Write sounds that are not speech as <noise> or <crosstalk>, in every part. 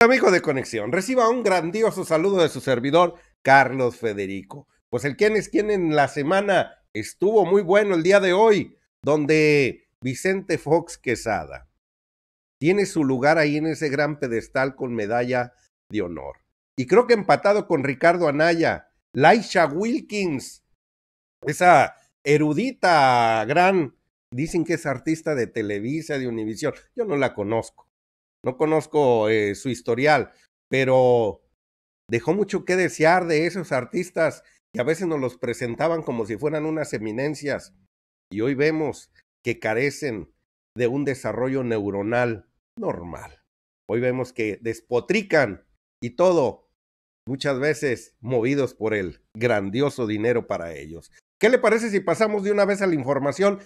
Amigo de Conexión, reciba un grandioso saludo de su servidor, Carlos Federico. Pues el quién es quién en la semana estuvo muy bueno el día de hoy, donde Vicente Fox Quesada tiene su lugar ahí en ese gran pedestal con medalla de honor. Y creo que empatado con Ricardo Anaya, Laisha Wilkins, esa erudita gran, dicen que es artista de Televisa, de Univisión, yo no la conozco no conozco eh, su historial, pero dejó mucho que desear de esos artistas que a veces nos los presentaban como si fueran unas eminencias y hoy vemos que carecen de un desarrollo neuronal normal. Hoy vemos que despotrican y todo, muchas veces movidos por el grandioso dinero para ellos. ¿Qué le parece si pasamos de una vez a la información?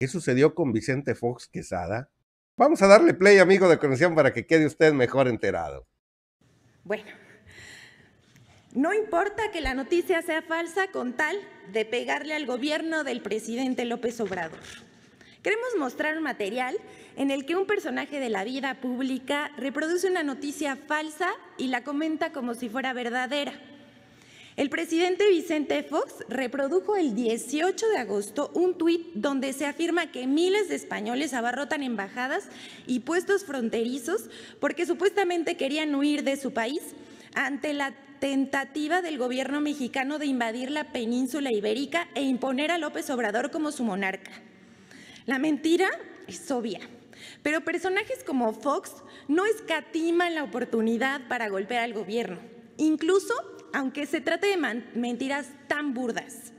¿Qué sucedió con Vicente Fox Quesada? Vamos a darle play, amigo de conexión, para que quede usted mejor enterado. Bueno, no importa que la noticia sea falsa con tal de pegarle al gobierno del presidente López Obrador. Queremos mostrar un material en el que un personaje de la vida pública reproduce una noticia falsa y la comenta como si fuera verdadera. El presidente Vicente Fox reprodujo el 18 de agosto un tuit donde se afirma que miles de españoles abarrotan embajadas y puestos fronterizos porque supuestamente querían huir de su país ante la tentativa del gobierno mexicano de invadir la península ibérica e imponer a López Obrador como su monarca. La mentira es obvia. Pero personajes como Fox no escatiman la oportunidad para golpear al gobierno. Incluso aunque se trate de mentiras tan burdas.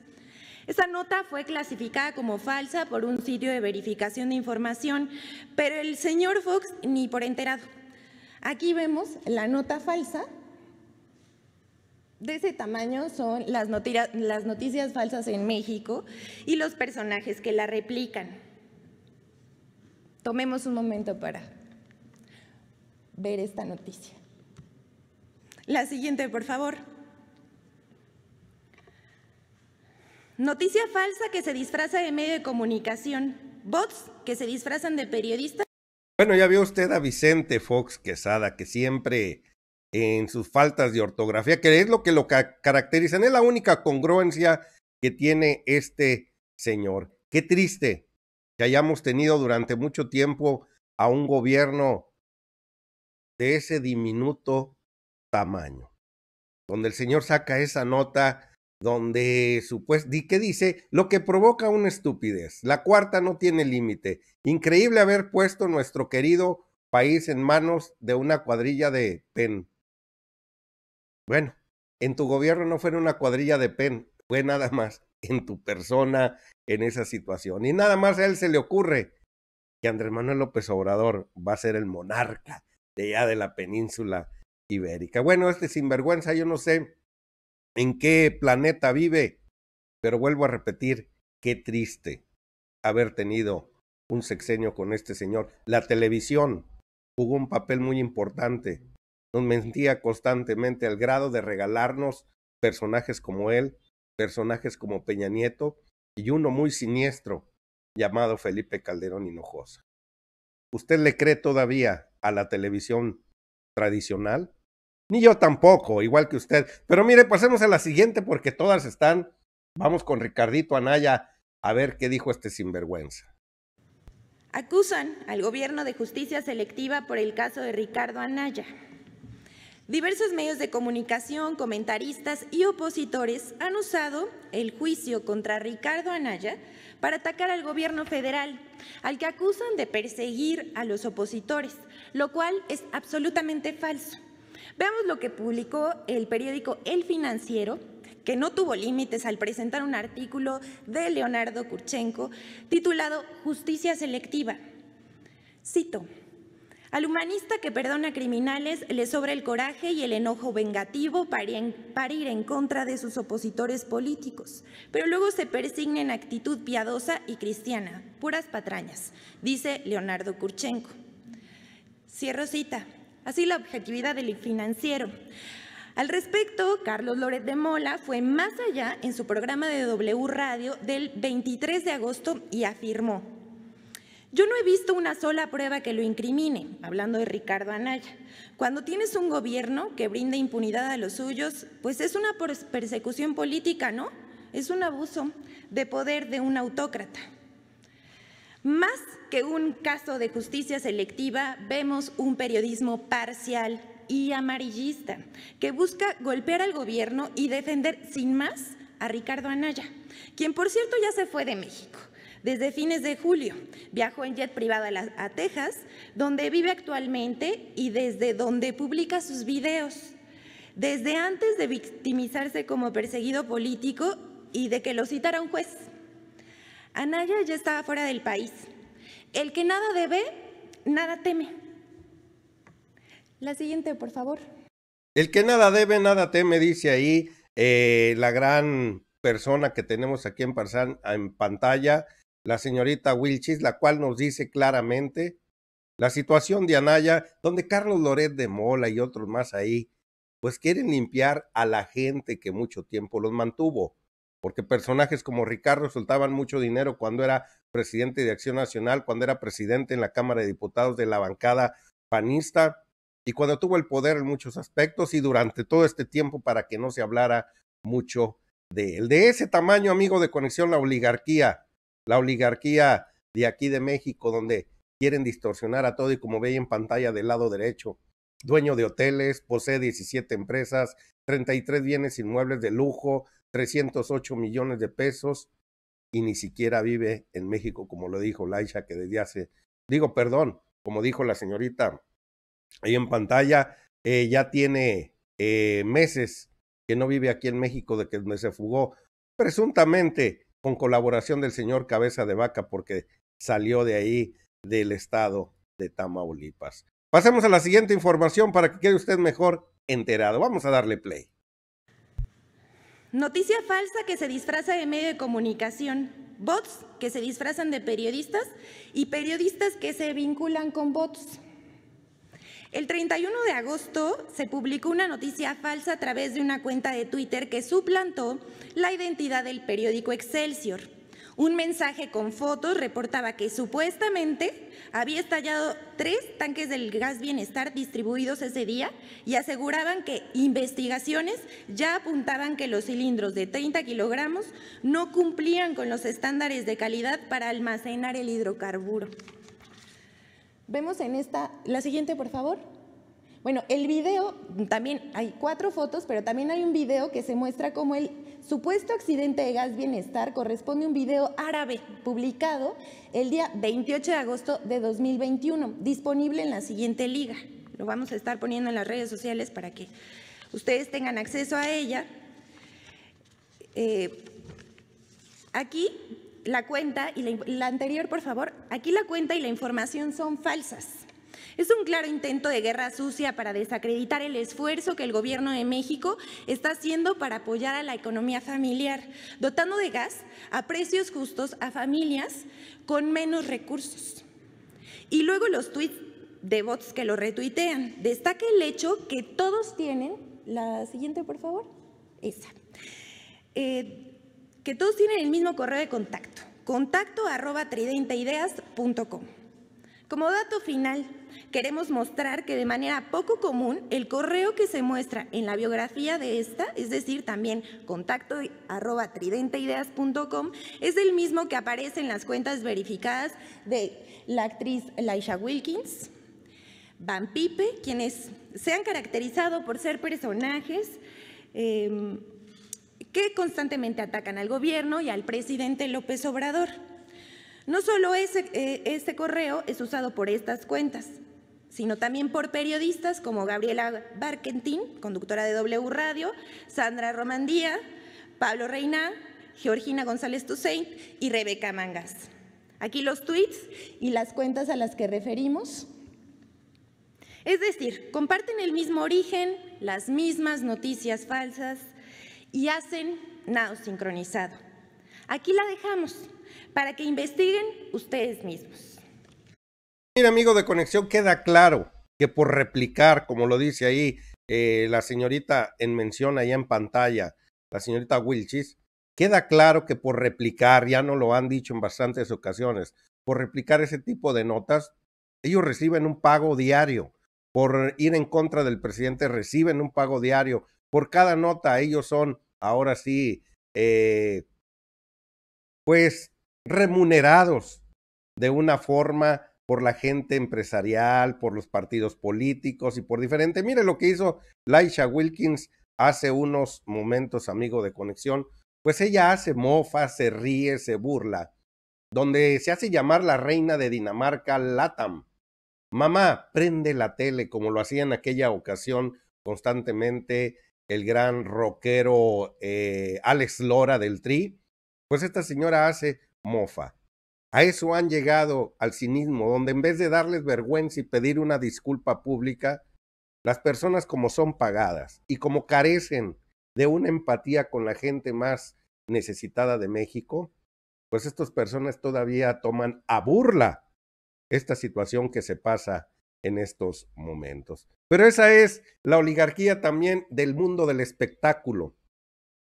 Esa nota fue clasificada como falsa por un sitio de verificación de información, pero el señor Fox ni por enterado. Aquí vemos la nota falsa. De ese tamaño son las, noticias, las noticias falsas en México y los personajes que la replican. Tomemos un momento para ver esta noticia. La siguiente, por favor. Noticia falsa que se disfraza de medio de comunicación. Bots que se disfrazan de periodistas. Bueno, ya vio usted a Vicente Fox Quesada, que siempre en sus faltas de ortografía, que es lo que lo caracterizan, es la única congruencia que tiene este señor. Qué triste que hayamos tenido durante mucho tiempo a un gobierno de ese diminuto tamaño, donde el señor saca esa nota donde supuestamente, que dice, lo que provoca una estupidez. La cuarta no tiene límite. Increíble haber puesto nuestro querido país en manos de una cuadrilla de PEN. Bueno, en tu gobierno no fue una cuadrilla de PEN, fue nada más <laughs> en tu persona en esa situación. Y nada más a él se le ocurre que Andrés Manuel López Obrador va a ser el monarca de allá de la península ibérica. Bueno, este sinvergüenza, yo no sé en qué planeta vive. Pero vuelvo a repetir, qué triste haber tenido un sexenio con este señor. La televisión jugó un papel muy importante. Nos mentía constantemente al grado de regalarnos personajes como él, personajes como Peña Nieto y uno muy siniestro llamado Felipe Calderón Hinojosa. ¿Usted le cree todavía a la televisión tradicional? Ni yo tampoco, igual que usted. Pero mire, pasemos a la siguiente porque todas están. Vamos con Ricardito Anaya a ver qué dijo este sinvergüenza. Acusan al gobierno de justicia selectiva por el caso de Ricardo Anaya. Diversos medios de comunicación, comentaristas y opositores han usado el juicio contra Ricardo Anaya para atacar al gobierno federal, al que acusan de perseguir a los opositores, lo cual es absolutamente falso. Veamos lo que publicó el periódico El Financiero, que no tuvo límites al presentar un artículo de Leonardo Kurchenko titulado Justicia Selectiva. Cito, al humanista que perdona criminales le sobra el coraje y el enojo vengativo para, ir en contra de sus opositores políticos, pero luego se persigna en actitud piadosa y cristiana, puras patrañas, dice Leonardo Kurchenko. Cierro cita así la objetividad del financiero. Al respecto, Carlos Loret de Mola fue más allá en su programa de W Radio del 23 de agosto y afirmó, yo no he visto una sola prueba que lo incrimine, hablando de Ricardo Anaya. Cuando tienes un gobierno que brinda impunidad a los suyos, pues es una persecución política, ¿no? Es un abuso de poder de un autócrata. Más que un caso de justicia selectiva, vemos un periodismo parcial y amarillista que busca golpear al gobierno y defender sin más a Ricardo Anaya, quien por cierto ya se fue de México. Desde fines de julio viajó en jet privado a, Texas, donde vive actualmente y desde donde publica sus videos. Desde antes de victimizarse como perseguido político y de que lo citara un juez. Anaya ya estaba fuera del país. El que nada debe, nada teme. La siguiente, por favor. El que nada debe, nada teme, dice ahí eh, la gran persona que tenemos aquí en, en pantalla, la señorita Wilchis, la cual nos dice claramente la situación de Anaya, donde Carlos Loret de Mola y otros más ahí, pues quieren limpiar a la gente que mucho tiempo los mantuvo porque personajes como Ricardo soltaban mucho dinero cuando era presidente de Acción Nacional, cuando era presidente en la Cámara de Diputados de la bancada panista y cuando tuvo el poder en muchos aspectos y durante todo este tiempo para que no se hablara mucho de él. De ese tamaño, amigo de conexión, la oligarquía, la oligarquía de aquí de México, donde quieren distorsionar a todo y como veis en pantalla del lado derecho, dueño de hoteles, posee 17 empresas, 33 bienes inmuebles de lujo, 308 millones de pesos y ni siquiera vive en México, como lo dijo Laisha, que desde hace, digo, perdón, como dijo la señorita ahí en pantalla, eh, ya tiene eh, meses que no vive aquí en México, de que se fugó, presuntamente con colaboración del señor Cabeza de Vaca, porque salió de ahí del estado de Tamaulipas. Pasemos a la siguiente información para que quede usted mejor enterado. Vamos a darle play. Noticia falsa que se disfraza de medio de comunicación, bots que se disfrazan de periodistas y periodistas que se vinculan con bots. El 31 de agosto se publicó una noticia falsa a través de una cuenta de Twitter que suplantó la identidad del periódico Excelsior. Un mensaje con fotos reportaba que supuestamente había estallado tres tanques del gas bienestar distribuidos ese día y aseguraban que investigaciones ya apuntaban que los cilindros de 30 kilogramos no cumplían con los estándares de calidad para almacenar el hidrocarburo. Vemos en esta, la siguiente por favor. Bueno, el video, también hay cuatro fotos, pero también hay un video que se muestra como el Supuesto accidente de gas bienestar corresponde a un video árabe publicado el día 28 de agosto de 2021, disponible en la siguiente liga. Lo vamos a estar poniendo en las redes sociales para que ustedes tengan acceso a ella. Eh, aquí la cuenta y la anterior, por favor, aquí la cuenta y la información son falsas. Es un claro intento de guerra sucia para desacreditar el esfuerzo que el Gobierno de México está haciendo para apoyar a la economía familiar, dotando de gas a precios justos a familias con menos recursos. Y luego los tweets de bots que lo retuitean. Destaca el hecho que todos tienen, la siguiente por favor, esa, eh, que todos tienen el mismo correo de contacto, contacto arroba como dato final, queremos mostrar que de manera poco común el correo que se muestra en la biografía de esta, es decir, también contacto arroba tridenteideas.com, es el mismo que aparece en las cuentas verificadas de la actriz Laisha Wilkins, Van Pipe, quienes se han caracterizado por ser personajes em, que constantemente atacan al gobierno y al presidente López Obrador. No solo ese, eh, este correo es usado por estas cuentas, sino también por periodistas como Gabriela Barquentín, conductora de W Radio, Sandra Romandía, Pablo Reina, Georgina González Toussaint y Rebeca Mangas. Aquí los tweets y las cuentas a las que referimos. Es decir, comparten el mismo origen, las mismas noticias falsas y hacen nada sincronizado. Aquí la dejamos para que investiguen ustedes mismos. Mira, amigo de Conexión, queda claro que por replicar, como lo dice ahí eh, la señorita en mención allá en pantalla, la señorita Wilchis, queda claro que por replicar, ya no lo han dicho en bastantes ocasiones, por replicar ese tipo de notas, ellos reciben un pago diario. Por ir en contra del presidente, reciben un pago diario. Por cada nota, ellos son, ahora sí, eh, pues remunerados de una forma por la gente empresarial, por los partidos políticos y por diferente. Mire lo que hizo Laisha Wilkins hace unos momentos, amigo de conexión. Pues ella hace mofa, se ríe, se burla, donde se hace llamar la reina de Dinamarca Latam. Mamá, prende la tele, como lo hacía en aquella ocasión constantemente el gran rockero eh, Alex Lora del Tri. Pues esta señora hace mofa. A eso han llegado al cinismo, donde en vez de darles vergüenza y pedir una disculpa pública, las personas como son pagadas y como carecen de una empatía con la gente más necesitada de México, pues estas personas todavía toman a burla esta situación que se pasa en estos momentos. Pero esa es la oligarquía también del mundo del espectáculo,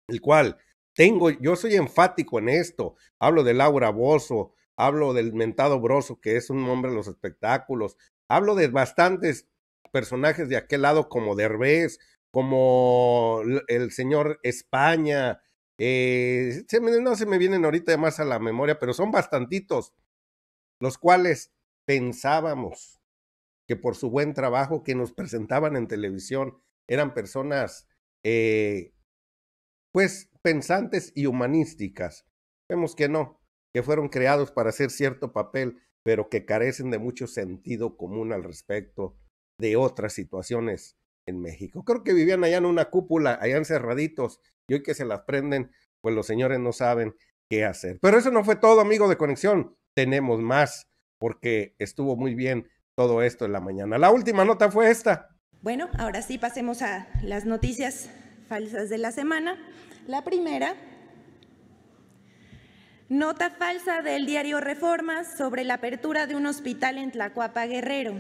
el cual tengo, yo soy enfático en esto. Hablo de Laura Bozo, hablo del mentado Broso, que es un hombre de los espectáculos. Hablo de bastantes personajes de aquel lado como Derbez, como el señor España. Eh, no se me vienen ahorita más a la memoria, pero son bastantitos los cuales pensábamos que por su buen trabajo que nos presentaban en televisión eran personas, eh, pues pensantes y humanísticas. Vemos que no, que fueron creados para hacer cierto papel, pero que carecen de mucho sentido común al respecto de otras situaciones en México. Creo que vivían allá en una cúpula, allá encerraditos, y hoy que se las prenden, pues los señores no saben qué hacer. Pero eso no fue todo, amigo de Conexión. Tenemos más, porque estuvo muy bien todo esto en la mañana. La última nota fue esta. Bueno, ahora sí pasemos a las noticias falsas de la semana. La primera, nota falsa del diario Reforma sobre la apertura de un hospital en Tlacuapa Guerrero.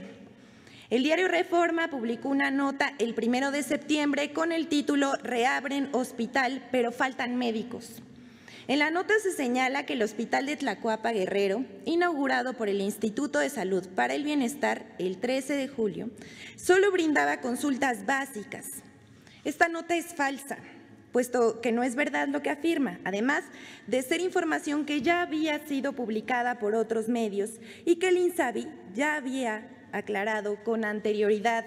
El diario Reforma publicó una nota el primero de septiembre con el título Reabren hospital, pero faltan médicos. En la nota se señala que el Hospital de Tlacuapa Guerrero, inaugurado por el Instituto de Salud para el Bienestar el 13 de julio, solo brindaba consultas básicas. Esta nota es falsa puesto que no es verdad lo que afirma, además de ser información que ya había sido publicada por otros medios y que el INSABI ya había aclarado con anterioridad.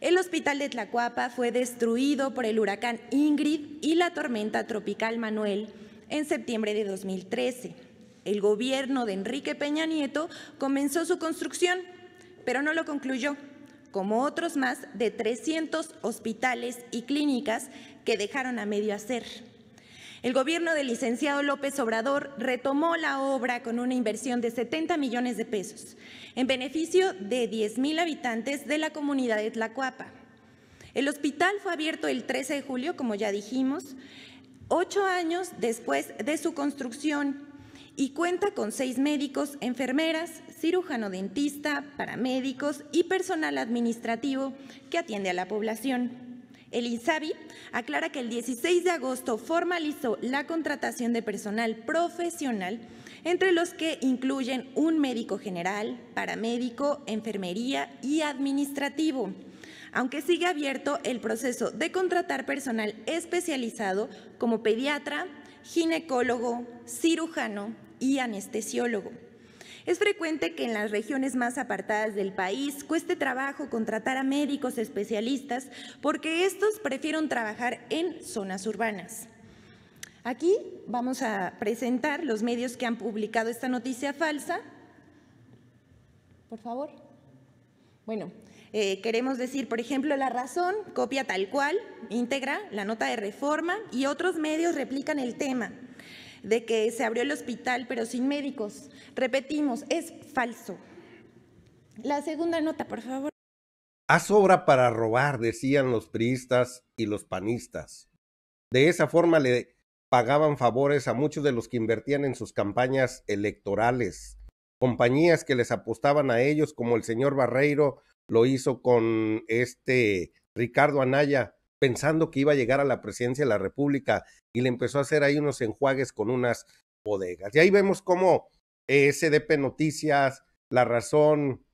El hospital de Tlacuapa fue destruido por el huracán Ingrid y la tormenta tropical Manuel en septiembre de 2013. El gobierno de Enrique Peña Nieto comenzó su construcción, pero no lo concluyó como otros más de 300 hospitales y clínicas que dejaron a medio hacer. El gobierno del licenciado López Obrador retomó la obra con una inversión de 70 millones de pesos en beneficio de 10 mil habitantes de la comunidad de Tlacuapa. El hospital fue abierto el 13 de julio, como ya dijimos, ocho años después de su construcción y cuenta con seis médicos, enfermeras, cirujano dentista, paramédicos y personal administrativo que atiende a la población. El INSABI aclara que el 16 de agosto formalizó la contratación de personal profesional, entre los que incluyen un médico general, paramédico, enfermería y administrativo, aunque sigue abierto el proceso de contratar personal especializado como pediatra, ginecólogo, cirujano, y anestesiólogo. Es frecuente que en las regiones más apartadas del país cueste trabajo contratar a médicos especialistas porque estos prefieren trabajar en zonas urbanas. Aquí vamos a presentar los medios que han publicado esta noticia falsa. Por favor. Bueno, eh, queremos decir, por ejemplo, La Razón copia tal cual, integra la nota de reforma y otros medios replican el tema de que se abrió el hospital pero sin médicos. Repetimos, es falso. La segunda nota, por favor. A sobra para robar, decían los priistas y los panistas. De esa forma le pagaban favores a muchos de los que invertían en sus campañas electorales, compañías que les apostaban a ellos, como el señor Barreiro lo hizo con este Ricardo Anaya, pensando que iba a llegar a la presidencia de la República y le empezó a hacer ahí unos enjuagues con unas bodegas. Y ahí vemos cómo eh, SDP Noticias, La Razón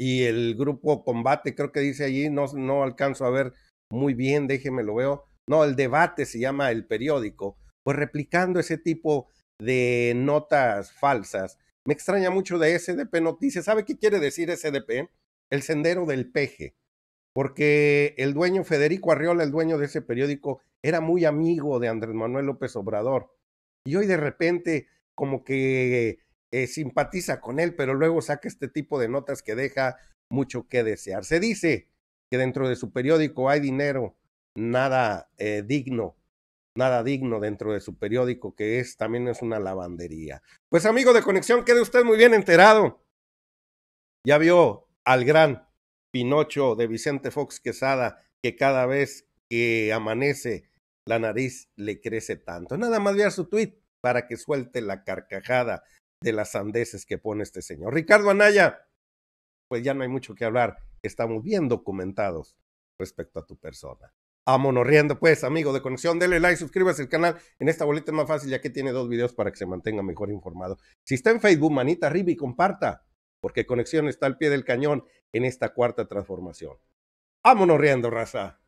y el grupo Combate, creo que dice allí, no, no alcanzo a ver muy bien, déjeme lo veo. No, el debate se llama el periódico, pues replicando ese tipo de notas falsas. Me extraña mucho de SDP Noticias. ¿Sabe qué quiere decir SDP? El sendero del peje porque el dueño Federico Arriola, el dueño de ese periódico, era muy amigo de Andrés Manuel López Obrador. Y hoy de repente como que eh, simpatiza con él, pero luego saca este tipo de notas que deja mucho que desear. Se dice que dentro de su periódico hay dinero, nada eh, digno, nada digno dentro de su periódico, que es también es una lavandería. Pues amigo de Conexión, quede usted muy bien enterado. Ya vio al gran Pinocho de Vicente Fox Quesada, que cada vez que amanece la nariz le crece tanto. Nada más ver su tweet para que suelte la carcajada de las sandeces que pone este señor. Ricardo Anaya, pues ya no hay mucho que hablar, estamos bien documentados respecto a tu persona. Vámonos riendo, pues, amigo de conexión. Dele like, suscríbase al canal. En esta boleta es más fácil, ya que tiene dos videos para que se mantenga mejor informado. Si está en Facebook, manita arriba y comparta, porque conexión está al pie del cañón en esta cuarta transformación. Vámonos riendo, raza.